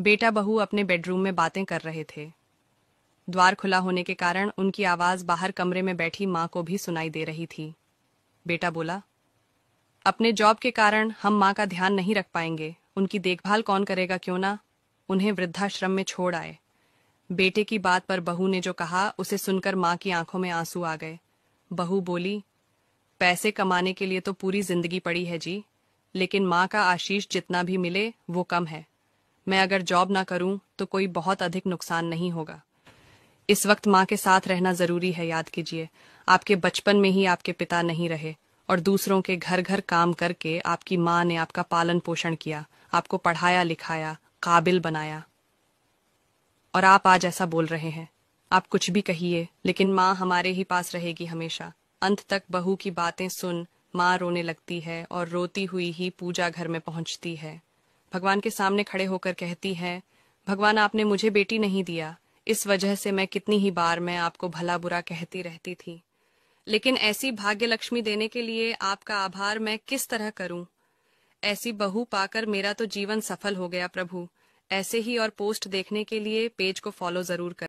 बेटा बहू अपने बेडरूम में बातें कर रहे थे द्वार खुला होने के कारण उनकी आवाज बाहर कमरे में बैठी माँ को भी सुनाई दे रही थी बेटा बोला अपने जॉब के कारण हम माँ का ध्यान नहीं रख पाएंगे उनकी देखभाल कौन करेगा क्यों ना उन्हें वृद्धाश्रम में छोड़ आए बेटे की बात पर बहू ने जो कहा उसे सुनकर माँ की आंखों में आंसू आ गए बहू बोली पैसे कमाने के लिए तो पूरी जिंदगी पड़ी है जी लेकिन माँ का आशीष जितना भी मिले वो कम है मैं अगर जॉब ना करूं तो कोई बहुत अधिक नुकसान नहीं होगा इस वक्त माँ के साथ रहना जरूरी है याद कीजिए आपके बचपन में ही आपके पिता नहीं रहे और दूसरों के घर घर काम करके आपकी माँ ने आपका पालन पोषण किया आपको पढ़ाया लिखाया काबिल बनाया और आप आज ऐसा बोल रहे हैं आप कुछ भी कहिए लेकिन माँ हमारे ही पास रहेगी हमेशा अंत तक बहू की बातें सुन माँ रोने लगती है और रोती हुई ही पूजा घर में पहुंचती है भगवान के सामने खड़े होकर कहती है भगवान आपने मुझे बेटी नहीं दिया इस वजह से मैं कितनी ही बार मैं आपको भला बुरा कहती रहती थी लेकिन ऐसी भाग्य लक्ष्मी देने के लिए आपका आभार मैं किस तरह करूं ऐसी बहु पाकर मेरा तो जीवन सफल हो गया प्रभु ऐसे ही और पोस्ट देखने के लिए पेज को फॉलो जरूर कर